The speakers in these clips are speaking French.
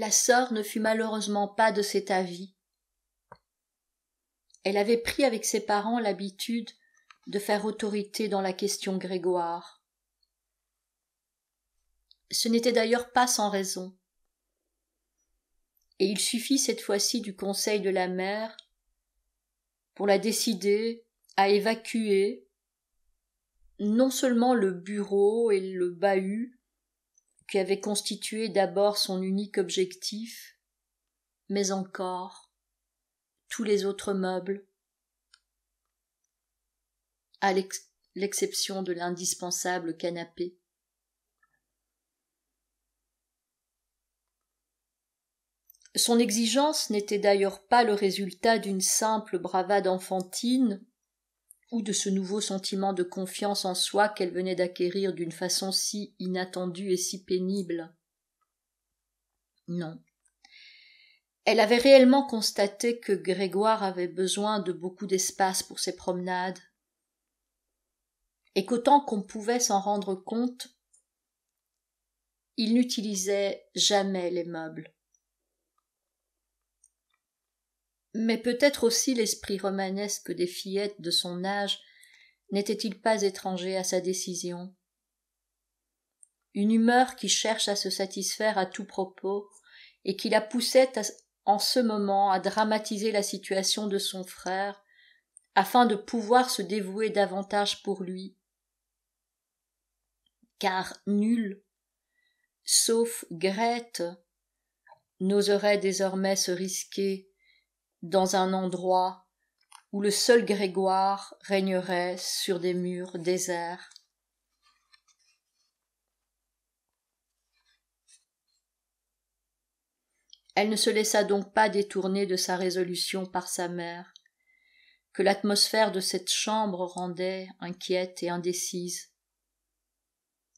la sœur ne fut malheureusement pas de cet avis. Elle avait pris avec ses parents l'habitude de faire autorité dans la question Grégoire. Ce n'était d'ailleurs pas sans raison. Et il suffit cette fois-ci du conseil de la mère pour la décider à évacuer non seulement le bureau et le bahut, qui avait constitué d'abord son unique objectif, mais encore tous les autres meubles, à l'exception de l'indispensable canapé. Son exigence n'était d'ailleurs pas le résultat d'une simple bravade enfantine, ou de ce nouveau sentiment de confiance en soi qu'elle venait d'acquérir d'une façon si inattendue et si pénible. Non. Elle avait réellement constaté que Grégoire avait besoin de beaucoup d'espace pour ses promenades, et qu'autant qu'on pouvait s'en rendre compte, il n'utilisait jamais les meubles. Mais peut-être aussi l'esprit romanesque des fillettes de son âge n'était-il pas étranger à sa décision Une humeur qui cherche à se satisfaire à tout propos et qui la poussait en ce moment à dramatiser la situation de son frère afin de pouvoir se dévouer davantage pour lui. Car nul, sauf Grette, n'oserait désormais se risquer dans un endroit où le seul Grégoire régnerait sur des murs déserts. Elle ne se laissa donc pas détourner de sa résolution par sa mère, que l'atmosphère de cette chambre rendait inquiète et indécise,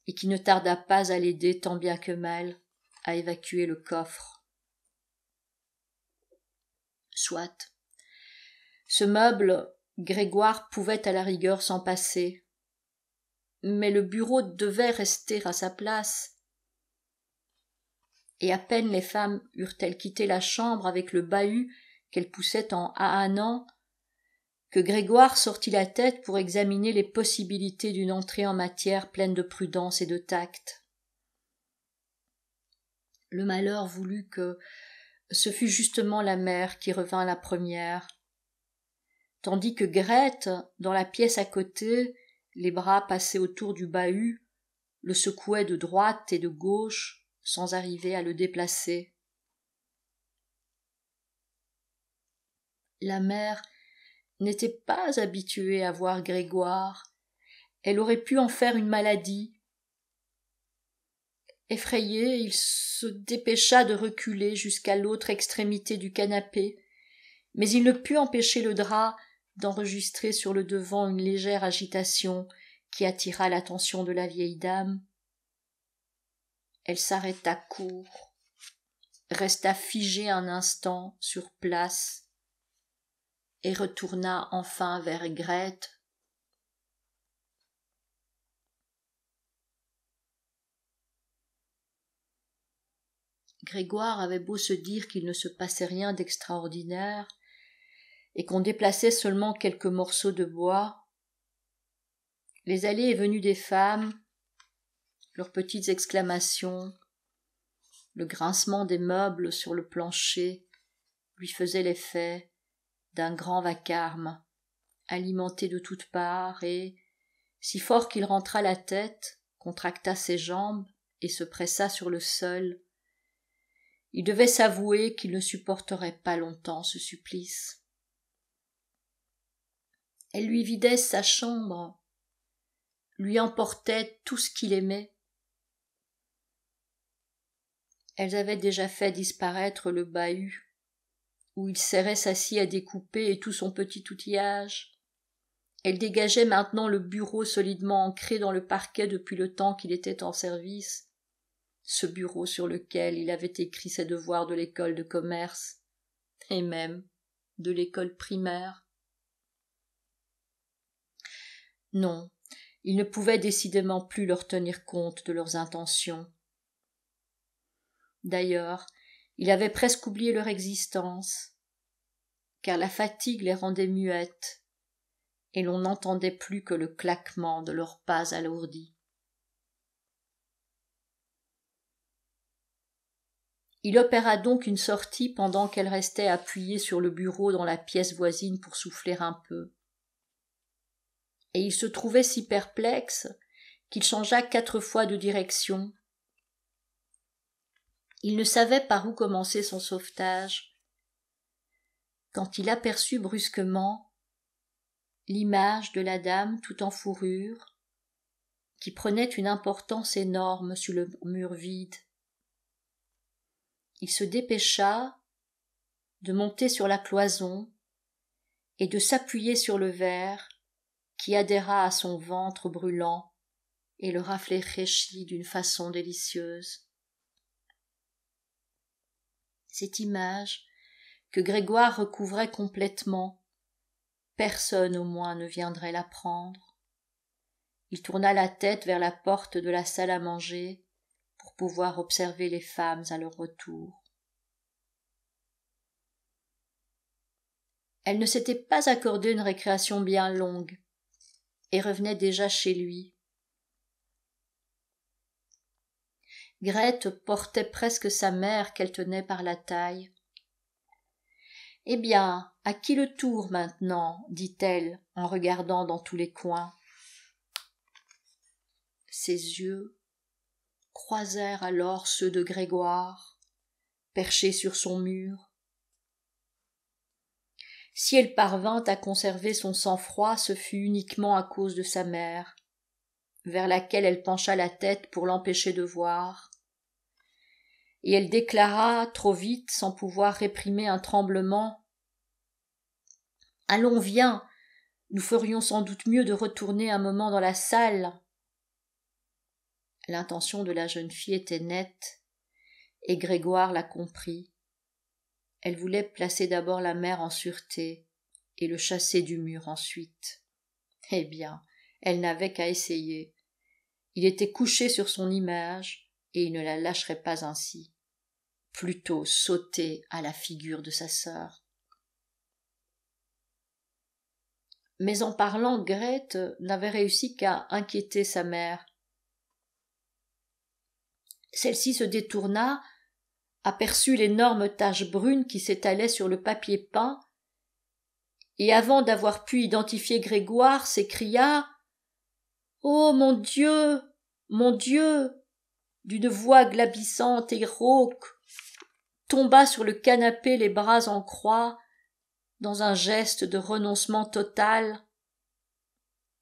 et qui ne tarda pas à l'aider tant bien que mal à évacuer le coffre. Soit. Ce meuble, Grégoire pouvait à la rigueur s'en passer. Mais le bureau devait rester à sa place. Et à peine les femmes eurent-elles quitté la chambre avec le bahut qu'elles poussaient en ahanant, que Grégoire sortit la tête pour examiner les possibilités d'une entrée en matière pleine de prudence et de tact. Le malheur voulut que, ce fut justement la mère qui revint la première. Tandis que Grete, dans la pièce à côté, les bras passés autour du bahut, le secouait de droite et de gauche sans arriver à le déplacer. La mère n'était pas habituée à voir Grégoire. Elle aurait pu en faire une maladie, Effrayé, il se dépêcha de reculer jusqu'à l'autre extrémité du canapé, mais il ne put empêcher le drap d'enregistrer sur le devant une légère agitation qui attira l'attention de la vieille dame. Elle s'arrêta court, resta figée un instant sur place, et retourna enfin vers Grete Grégoire avait beau se dire qu'il ne se passait rien d'extraordinaire et qu'on déplaçait seulement quelques morceaux de bois, les allées et venues des femmes, leurs petites exclamations, le grincement des meubles sur le plancher lui faisaient l'effet d'un grand vacarme, alimenté de toutes parts et, si fort qu'il rentra la tête, contracta ses jambes et se pressa sur le sol, il devait s'avouer qu'il ne supporterait pas longtemps ce supplice. Elle lui vidait sa chambre, lui emportait tout ce qu'il aimait. Elles avaient déjà fait disparaître le bahut, où il serrait sa à découper et tout son petit outillage. Elle dégageait maintenant le bureau solidement ancré dans le parquet depuis le temps qu'il était en service, ce bureau sur lequel il avait écrit ses devoirs de l'école de commerce, et même de l'école primaire. Non, il ne pouvait décidément plus leur tenir compte de leurs intentions. D'ailleurs, il avait presque oublié leur existence, car la fatigue les rendait muettes, et l'on n'entendait plus que le claquement de leurs pas alourdis. Il opéra donc une sortie pendant qu'elle restait appuyée sur le bureau dans la pièce voisine pour souffler un peu. Et il se trouvait si perplexe qu'il changea quatre fois de direction. Il ne savait par où commencer son sauvetage, quand il aperçut brusquement l'image de la dame tout en fourrure, qui prenait une importance énorme sur le mur vide il se dépêcha de monter sur la cloison et de s'appuyer sur le verre qui adhéra à son ventre brûlant et le rafraîchit d'une façon délicieuse. Cette image que Grégoire recouvrait complètement, personne au moins ne viendrait la prendre. Il tourna la tête vers la porte de la salle à manger, pour pouvoir observer les femmes à leur retour. Elle ne s'était pas accordée une récréation bien longue, et revenait déjà chez lui. Grete portait presque sa mère qu'elle tenait par la taille. Eh bien, à qui le tour maintenant dit-elle en regardant dans tous les coins. Ses yeux croisèrent alors ceux de Grégoire, perchés sur son mur. Si elle parvint à conserver son sang-froid, ce fut uniquement à cause de sa mère, vers laquelle elle pencha la tête pour l'empêcher de voir. Et elle déclara trop vite, sans pouvoir réprimer un tremblement Allons, viens, nous ferions sans doute mieux de retourner un moment dans la salle. L'intention de la jeune fille était nette, et Grégoire la comprit. Elle voulait placer d'abord la mère en sûreté, et le chasser du mur ensuite. Eh bien, elle n'avait qu'à essayer. Il était couché sur son image, et il ne la lâcherait pas ainsi. Plutôt sauter à la figure de sa sœur. Mais en parlant, Grete n'avait réussi qu'à inquiéter sa mère, celle-ci se détourna, aperçut l'énorme tache brune qui s'étalait sur le papier peint, et avant d'avoir pu identifier Grégoire, s'écria Oh mon Dieu, mon Dieu d'une voix glabissante et rauque, tomba sur le canapé les bras en croix, dans un geste de renoncement total,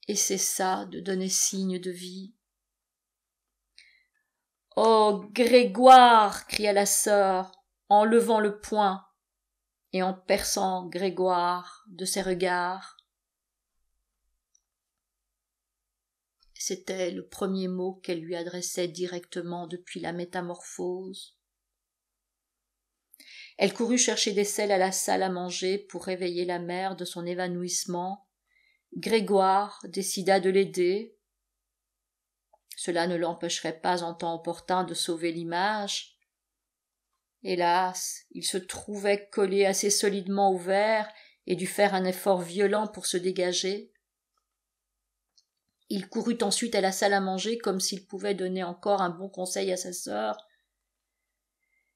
et cessa de donner signe de vie. Oh. Grégoire. cria la sœur, en levant le poing et en perçant Grégoire de ses regards. C'était le premier mot qu'elle lui adressait directement depuis la métamorphose. Elle courut chercher des sels à la salle à manger pour réveiller la mère de son évanouissement. Grégoire décida de l'aider, cela ne l'empêcherait pas en temps opportun de sauver l'image. Hélas, il se trouvait collé assez solidement au verre et dut faire un effort violent pour se dégager. Il courut ensuite à la salle à manger comme s'il pouvait donner encore un bon conseil à sa sœur,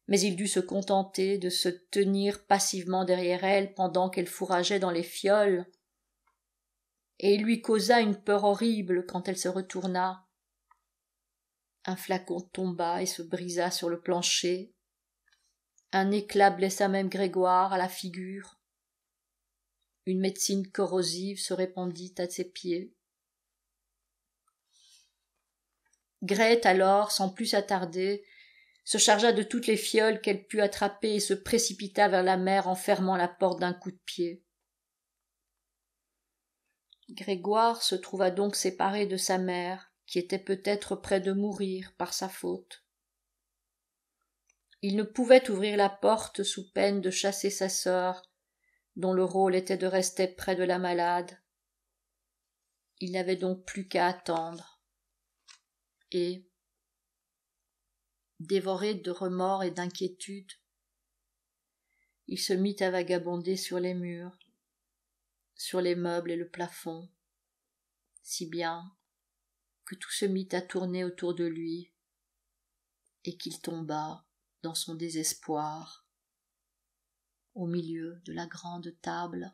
mais il dut se contenter de se tenir passivement derrière elle pendant qu'elle fourrageait dans les fioles, et il lui causa une peur horrible quand elle se retourna. Un flacon tomba et se brisa sur le plancher. Un éclat blessa même Grégoire à la figure. Une médecine corrosive se répandit à ses pieds. Grete alors, sans plus attarder, se chargea de toutes les fioles qu'elle put attraper et se précipita vers la mer en fermant la porte d'un coup de pied. Grégoire se trouva donc séparé de sa mère, qui était peut-être près de mourir par sa faute. Il ne pouvait ouvrir la porte sous peine de chasser sa sœur, dont le rôle était de rester près de la malade. Il n'avait donc plus qu'à attendre. Et, dévoré de remords et d'inquiétude, il se mit à vagabonder sur les murs, sur les meubles et le plafond, si bien que tout se mit à tourner autour de lui et qu'il tomba dans son désespoir au milieu de la grande table.